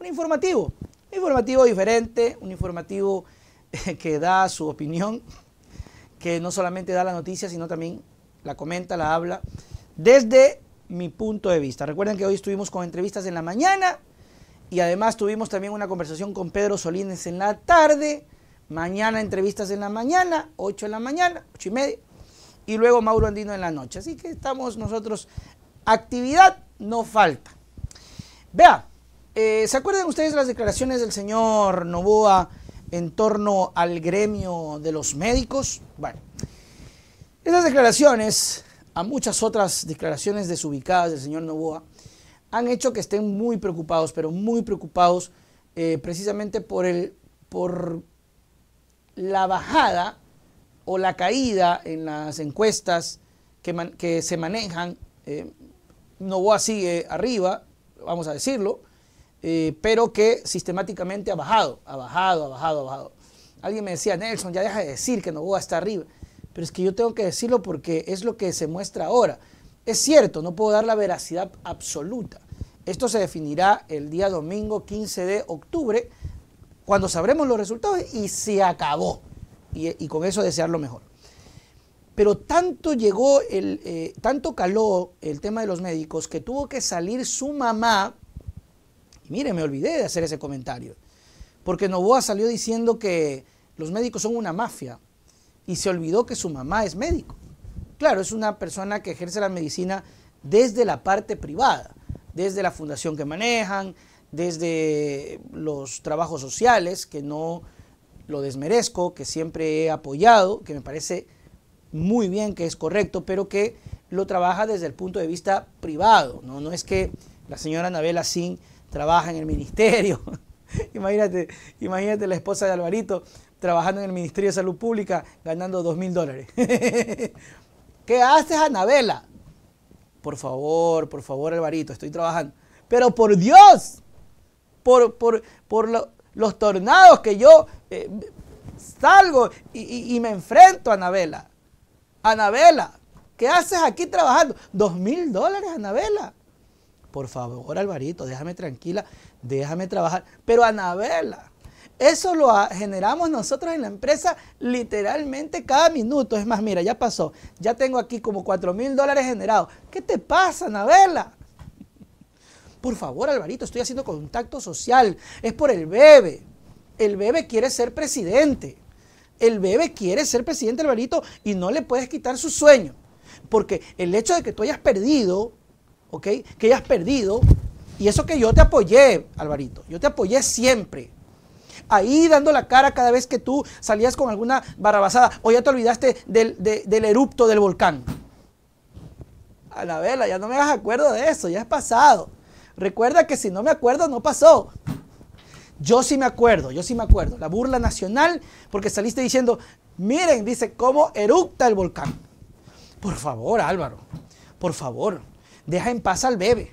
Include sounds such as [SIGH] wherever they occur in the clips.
un informativo. Un informativo diferente, un informativo eh, que da su opinión, que no solamente da la noticia, sino también la comenta, la habla, desde mi punto de vista. Recuerden que hoy estuvimos con entrevistas en la mañana y además tuvimos también una conversación con Pedro Solines en la tarde. Mañana entrevistas en la mañana, 8 en la mañana, ocho y media. Y luego Mauro Andino en la noche. Así que estamos nosotros, actividad no falta. Vea, eh, ¿Se acuerdan ustedes las declaraciones del señor Novoa en torno al gremio de los médicos? Bueno, esas declaraciones, a muchas otras declaraciones desubicadas del señor Novoa, han hecho que estén muy preocupados, pero muy preocupados eh, precisamente por, el, por la bajada o la caída en las encuestas que, se manejan. Eh, Novoa sigue arriba, vamos a decirlo, eh, pero que sistemáticamente ha bajado, ha bajado, ha bajado, ha bajado. Alguien me decía, Nelson, ya deja de decir que no Novoa hasta arriba. Pero es que yo tengo que decirlo porque es lo que se muestra ahora. Es cierto, no puedo dar la veracidad absoluta. Esto se definirá el día domingo 15 de octubre, cuando sabremos los resultados y se acabó. Y, con eso desear lo mejor. Pero tanto llegó, el, eh, tanto caló el tema de los médicos que tuvo que salir su mamá mire, me olvidé de hacer ese comentario, porque Novoa salió diciendo que los médicos son una mafia y se olvidó que su mamá es médico. Claro, es una persona que ejerce la medicina desde la parte privada, desde la fundación que manejan, desde los trabajos sociales, que no lo desmerezco, que siempre he apoyado, que me parece muy bien que es correcto, pero que lo trabaja desde el punto de vista privado. No, no es que la señora Anabela Sin trabaja en el ministerio. [LAUGHS] imagínate, imagínate la esposa de Alvarito trabajando en el Ministerio de Salud Pública ganando dos mil dólares. [LAUGHS] ¿Qué haces, Anabela? Por favor, por favor, Alvarito, estoy trabajando. Pero por Dios, por, por, por los tornados que yo eh, salgo y, me enfrento a Anabela. Anabela, ¿qué haces aquí trabajando? Dos mil dólares, Anabela. Por favor, Alvarito, déjame tranquila, déjame trabajar. Pero Anabela, eso lo generamos nosotros en la empresa literalmente cada minuto. Es más, mira, ya pasó. Ya tengo aquí como 4 mil dólares generados. ¿Qué te pasa, Anabela? Por favor, Alvarito, estoy haciendo contacto social. Es por el bebé. El bebé quiere ser presidente. El bebé quiere ser presidente, Alvarito, y no le puedes quitar su sueño. Porque el hecho de que tú hayas perdido ¿ok? Que has perdido. Y eso que yo te apoyé, Alvarito, yo te apoyé siempre. Ahí dando la cara cada vez que tú salías con alguna barabasada o ya te olvidaste del, de, del erupto del volcán. vela, ya no me hagas acuerdo de eso, ya es pasado. Recuerda que si no me acuerdo, no pasó. Yo sí me acuerdo, yo sí me acuerdo. La burla nacional, porque saliste diciendo, miren, dice, cómo eructa el volcán. Por favor, Álvaro, por favor deja en paz al bebé,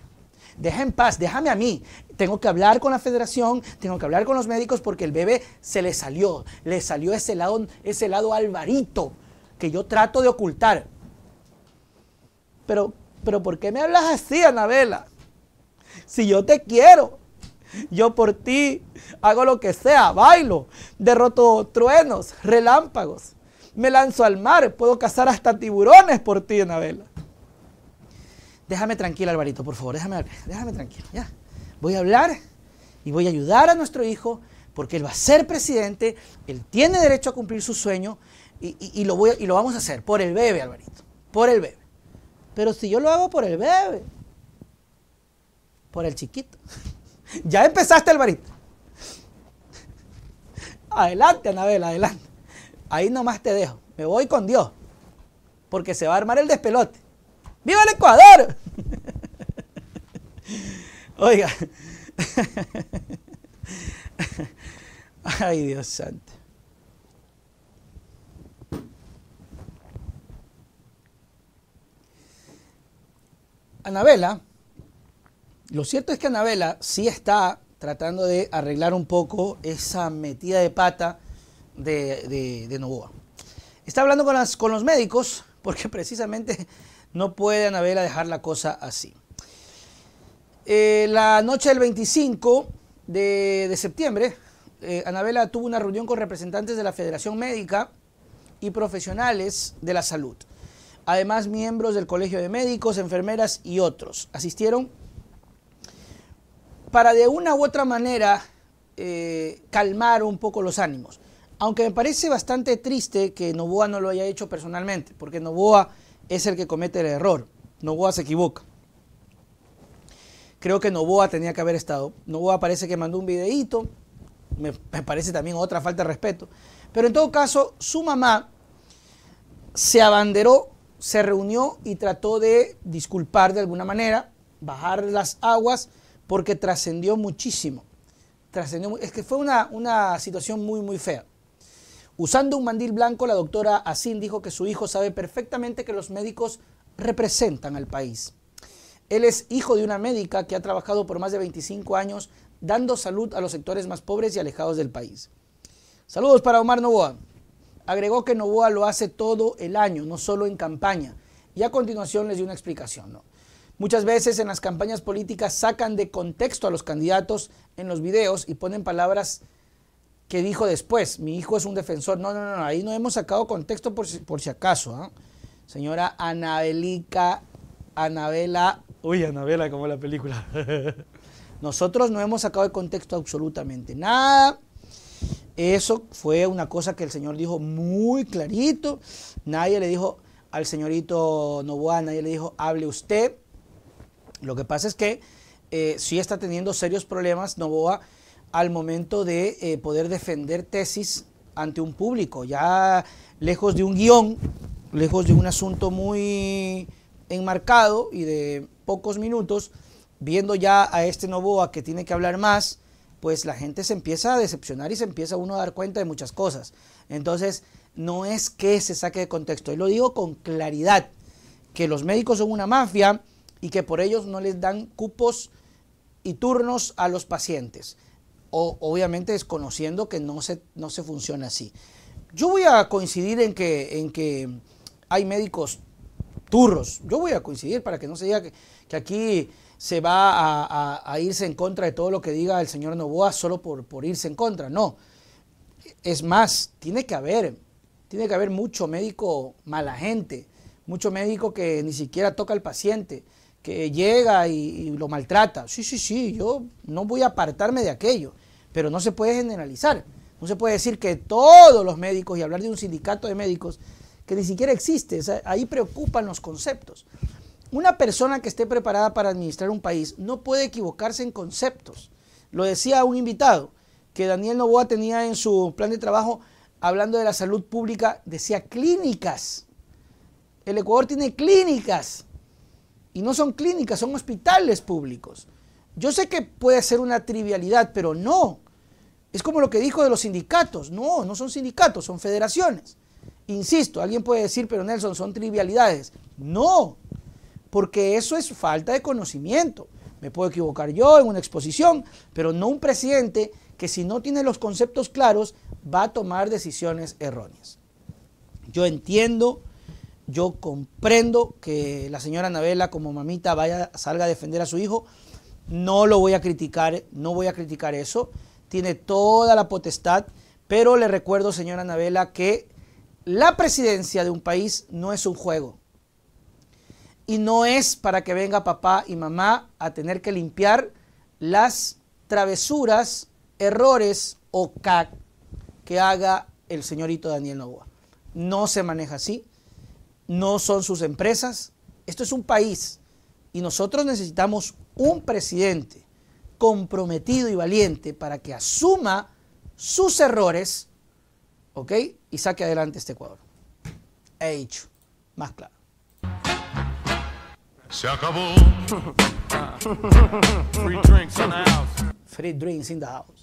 deja en paz, déjame a mí. Tengo que hablar con la federación, tengo que hablar con los médicos porque el bebé se le salió, le salió ese lado, ese lado alvarito que yo trato de ocultar. Pero, pero ¿por qué me hablas así, Anabela? Si yo te quiero, yo por ti hago lo que sea, bailo, derroto truenos, relámpagos, me lanzo al mar, puedo cazar hasta tiburones por ti, Anabela. Déjame tranquilo, Alvarito, por favor, déjame, déjame tranquilo, ya. Voy a hablar y voy a ayudar a nuestro hijo porque él va a ser presidente, él tiene derecho a cumplir su sueño y, lo, voy y lo vamos a hacer por el bebé, Alvarito, por el bebé. Pero si yo lo hago por el bebé, por el chiquito. [LAUGHS] ya empezaste, Alvarito. adelante, Anabel, adelante. Ahí nomás te dejo. Me voy con Dios. Porque se va a armar el despelote. ¡Viva el Ecuador! Oiga. Ay, Dios santo. Anabela, lo cierto es que Anabela sí está tratando de arreglar un poco esa metida de pata de, de, Novoa. Está hablando con, con los médicos porque precisamente no puede Anabela dejar la cosa así. Eh, la noche del 25 de, septiembre, eh, Anabela tuvo una reunión con representantes de la Federación Médica y profesionales de la salud. Además, miembros del Colegio de Médicos, enfermeras y otros asistieron para de una u otra manera eh, calmar un poco los ánimos. Aunque me parece bastante triste que Novoa no lo haya hecho personalmente, porque Novoa es el que comete el error. Novoa se equivoca. Creo que Novoa tenía que haber estado. Novoa parece que mandó un videíto. Me, parece también otra falta de respeto. Pero en todo caso, su mamá se abanderó, se reunió y trató de disculpar de alguna manera, bajar las aguas, porque trascendió muchísimo. Trascendió, es que fue una, una situación muy, muy fea. Usando un mandil blanco, la doctora Asín dijo que su hijo sabe perfectamente que los médicos representan al país. Él es hijo de una médica que ha trabajado por más de 25 años dando salud a los sectores más pobres y alejados del país. Saludos para Omar Novoa. Agregó que Novoa lo hace todo el año, no solo en campaña. Y a continuación les dio una explicación. Muchas veces en las campañas políticas sacan de contexto a los candidatos en los videos y ponen palabras que dijo después, mi hijo es un defensor. No, no, no, ahí no hemos sacado contexto por si, por si acaso. ¿ah? Señora Anabelica, Anabela... Uy, Anabela, como la película. [LAUGHS] Nosotros no hemos sacado de contexto absolutamente nada. Eso fue una cosa que el señor dijo muy clarito. Nadie le dijo al señorito Novoa, nadie le dijo, hable usted. Lo que pasa es que eh, sí está teniendo serios problemas Novoa al momento de eh, poder defender tesis ante un público, ya lejos de un guión, lejos de un asunto muy enmarcado y de pocos minutos, viendo ya a este Novoa que tiene que hablar más, pues la gente se empieza a decepcionar y se empieza uno a dar cuenta de muchas cosas. Entonces, no es que se saque de contexto, y lo digo con claridad, que los médicos son una mafia y que por ellos no les dan cupos y turnos a los pacientes obviamente desconociendo que no se, no se funciona así. Yo voy a coincidir en que, en que hay médicos turros, yo voy a coincidir para que no se diga que, que aquí se va a, irse en contra de todo lo que diga el señor Novoa solo por, por irse en contra, no. Es más, tiene que haber, tiene que haber mucho médico mala gente, mucho médico que ni siquiera toca al paciente, que llega y, lo maltrata. Sí, sí, sí, yo no voy a apartarme de aquello pero no se puede generalizar. No se puede decir que todos los médicos y hablar de un sindicato de médicos que ni siquiera existe. ahí preocupan los conceptos. Una persona que esté preparada para administrar un país no puede equivocarse en conceptos. Lo decía un invitado que Daniel Novoa tenía en su plan de trabajo hablando de la salud pública, decía clínicas. El Ecuador tiene clínicas y no son clínicas, son hospitales públicos. Yo sé que puede ser una trivialidad, pero no. Es como lo que dijo de los sindicatos. No, no son sindicatos, son federaciones. Insisto, alguien puede decir, pero Nelson, son trivialidades. No, porque eso es falta de conocimiento. Me puedo equivocar yo en una exposición, pero no un presidente que si no tiene los conceptos claros va a tomar decisiones erróneas. Yo entiendo, yo comprendo que la señora Anabela como mamita vaya, salga a defender a su hijo. No lo voy a criticar, no voy a criticar eso tiene toda la potestad, pero le recuerdo, señora Anabela, que la presidencia de un país no es un juego. Y no es para que venga papá y mamá a tener que limpiar las travesuras, errores o CAC que haga el señorito Daniel Novoa. No se maneja así, no son sus empresas, esto es un país y nosotros necesitamos un presidente comprometido y valiente para que asuma sus errores, ¿ok? Y saque adelante este Ecuador. He dicho, más claro. Se acabó. [LAUGHS] Free drinks in the house. Free drinks in the house.